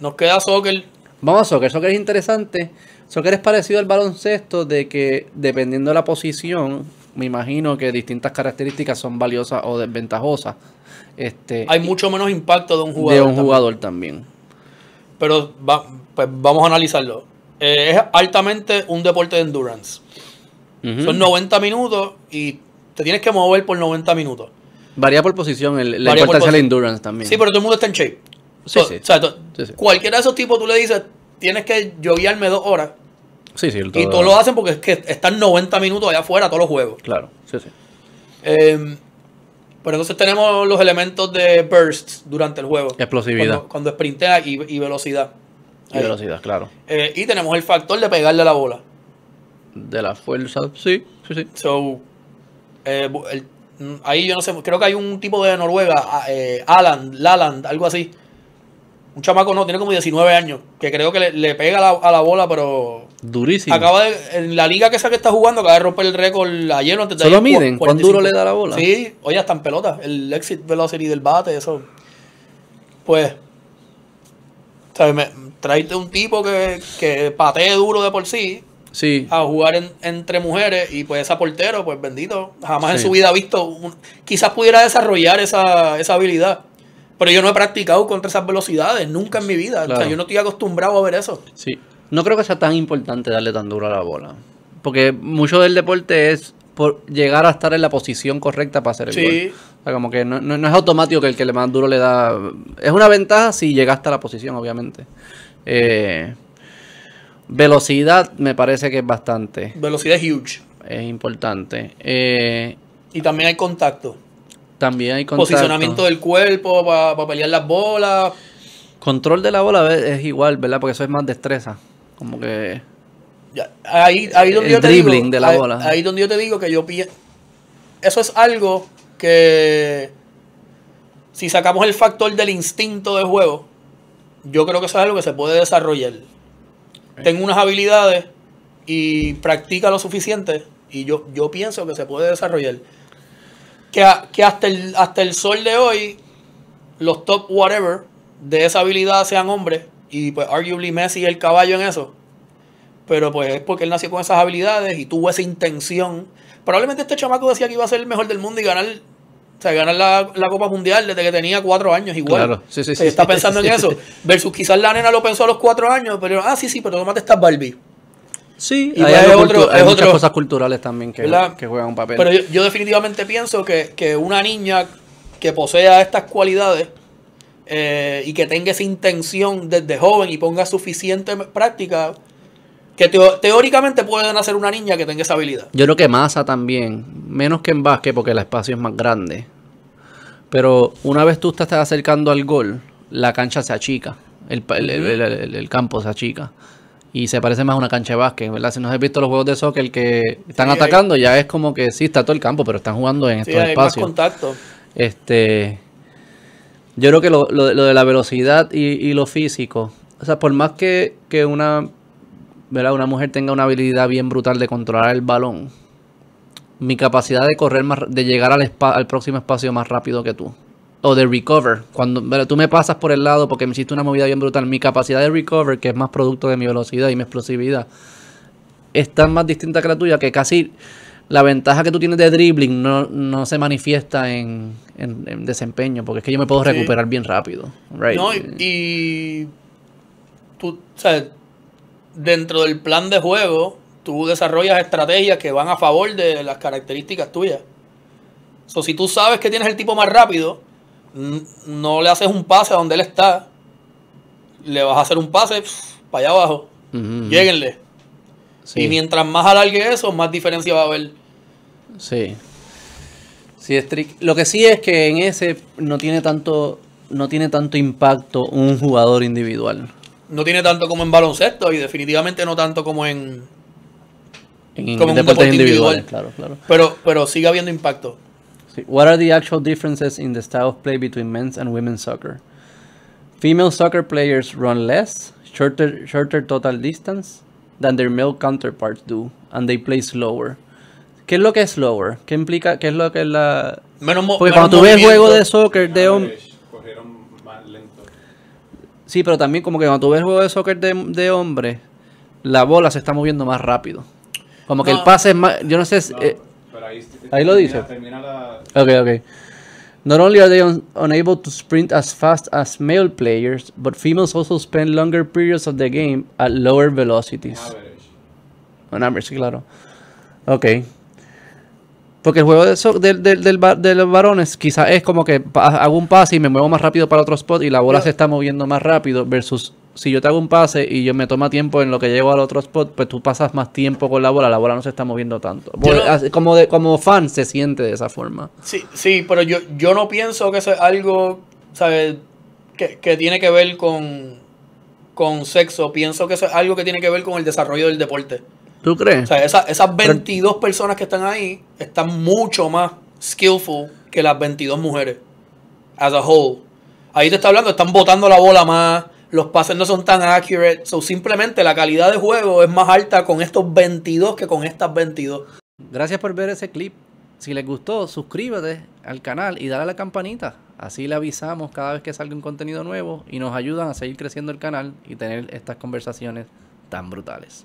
Nos queda soccer. Vamos a soccer. Soccer es interesante. Soccer es parecido al baloncesto de que dependiendo de la posición, me imagino que distintas características son valiosas o desventajosas. Este, Hay mucho menos impacto de un jugador. De un jugador también. Pero pues vamos a analizarlo. Eh, es altamente un deporte de endurance. Son 90 minutos y te tienes que mover por 90 minutos. Varía por posición, el, la importancia de la endurance también. Sí, pero todo el mundo está en shape cualquiera de esos tipos tú le dices, tienes que lloviarme dos horas. y todos lo hacen porque es que están 90 minutos allá afuera todos los juegos. Claro, eh, pero entonces tenemos los elementos de bursts durante el juego. Explosividad. Cuando, sprintea y, velocidad. Y eh, velocidad, claro. Eh, y tenemos el factor de pegarle a la bola. De la fuerza, sí, sí, sí. Mm, ahí yo no sé, creo que hay un tipo de Noruega, ah, eh, Alan, Laland, algo así, un chamaco no, tiene como 19 años, que creo que le, pega a la bola, pero. Durísimo. Acaba en la liga que esa que está jugando, acaba de romper el récord ayer antes de ¿Se lo miden? ¿Cuán duro le da la bola? Sí, oye, están pelotas El exit velocity del bate, eso. Pues. trate un tipo que, que patee duro de por sí, Sí. a jugar entre mujeres y pues esa portero, pues bendito, jamás en su vida ha visto, quizás pudiera desarrollar esa, esa habilidad. Pero yo no he practicado contra esas velocidades, nunca en mi vida. yo no estoy acostumbrado a ver eso. Sí. No creo que sea tan importante darle tan duro a la bola. Porque mucho del deporte es por llegar a estar en la posición correcta para hacer el sí. O sea, como que no, es automático que el que le más duro le da. Es una ventaja si llegaste a la posición, obviamente. Eh, velocidad me parece que es bastante. Velocidad es huge. Es importante. Eh, y también hay contacto. También hay contacto. Posicionamiento del cuerpo para pelear las bolas. Control de la bola es igual, ¿verdad? Porque eso es más destreza. Como que. Ahí, ahí donde yo te de la bola. Ahí donde yo te digo que yo pienso. Eso es algo que. Si sacamos el factor del instinto de juego, yo creo que eso es algo que se puede desarrollar. Tengo unas habilidades y practica lo suficiente y yo, yo pienso que se puede desarrollar que, hasta, el, hasta el sol de hoy, los top whatever de esa habilidad sean hombres. Y pues arguably Messi el caballo en eso. Pero pues es porque él nació con esas habilidades y tuvo esa intención. Probablemente este chamaco decía que iba a ser el mejor del mundo y ganar, la, Copa Mundial desde que tenía cuatro años igual. Claro, sí, sí, está pensando en eso. Versus quizás la nena lo pensó a los cuatro años, pero ah, sí, sí, pero tomate estás Barbie. Sí, hay, otras cosas culturales también que, que, juegan un papel. Pero yo, definitivamente pienso que, una niña que posea estas cualidades eh, y que tenga esa intención desde joven y ponga suficiente práctica, que teóricamente puede nacer una niña que tenga esa habilidad. Yo creo que masa también, menos que en básquet porque el espacio es más grande. Pero una vez tú te estás acercando al gol, la cancha se achica, el campo se achica y se parece más a una cancha de básquet, ¿verdad? Si no has visto los juegos de soccer que están atacando, ya es como que sí, está todo el campo, pero están jugando en estos sí, hay Más contacto. Este, yo creo que lo, de la velocidad y, lo físico, o sea, por más que, una, ¿verdad? una mujer tenga una habilidad bien brutal de controlar el balón, mi capacidad de correr más, de llegar al, al próximo espacio más rápido que tú o de recover. Cuando tú me pasas por el lado porque me hiciste una movida bien brutal, mi capacidad de recover, que es más producto de mi velocidad y mi explosividad, es tan más distinta que la tuya que casi la ventaja que tú tienes de dribbling no, no se manifiesta en, en, desempeño, porque es que yo me puedo recuperar bien rápido. No, y, tú, dentro del plan de juego, tú desarrollas estrategias que van a favor de las características tuyas. O si tú sabes que tienes el tipo más rápido, no le haces un pase a donde él está, le vas a hacer un pase para allá abajo. lleguenle Y mientras más alargue eso, más diferencia va a haber. Sí. sí Lo que sí es que en ese no tiene tanto no tiene tanto impacto un jugador individual. No tiene tanto como en baloncesto y definitivamente no tanto como en, como en deportes individual. Claro, claro. Pero, pero sigue habiendo impacto. What are the actual differences in the style of play between men's and women's soccer? Female soccer players run less, shorter, shorter total distance than their male counterparts do, and they play slower. ¿Qué es lo que es slower? ¿Qué implica? ¿Qué es lo que es la...? Porque cuando tú ves juego de soccer de hombre? Sí, pero también como que cuando tú ves juego de soccer de, de hombre, la bola se está moviendo más rápido. Como que el pase es más... Yo no sé... Eh, ahí, lo dice. Ok, ok. Not only are they unable to sprint as fast as male players, but females also spend longer periods of the game at lower velocities. average. claro. Ok. Porque el juego de los varones quizás es como que hago un pase y me muevo más rápido para otro spot y la bola se está moviendo más rápido versus si yo te hago un pase y yo me toma tiempo en lo que llego al otro spot, pues tú pasas más tiempo con la bola, la bola no se está moviendo tanto. como, de, como fan se siente de esa forma. Sí, sí, pero yo, yo no pienso que eso es algo, ¿sabes? Que, tiene que ver con, con sexo. Pienso que eso es algo que tiene que ver con el desarrollo del deporte. ¿Tú crees? esas 22 personas que están ahí están mucho más skillful que las 22 mujeres. As a whole. Ahí te está hablando, están botando la bola más los pases no son tan accurate. o simplemente la calidad de juego es más alta con estos 22 que con estas 22. Gracias por ver ese clip. Si les gustó, suscríbete al canal y dale a la campanita. Así le avisamos cada vez que salga un contenido nuevo y nos ayudan a seguir creciendo el canal y tener estas conversaciones tan brutales.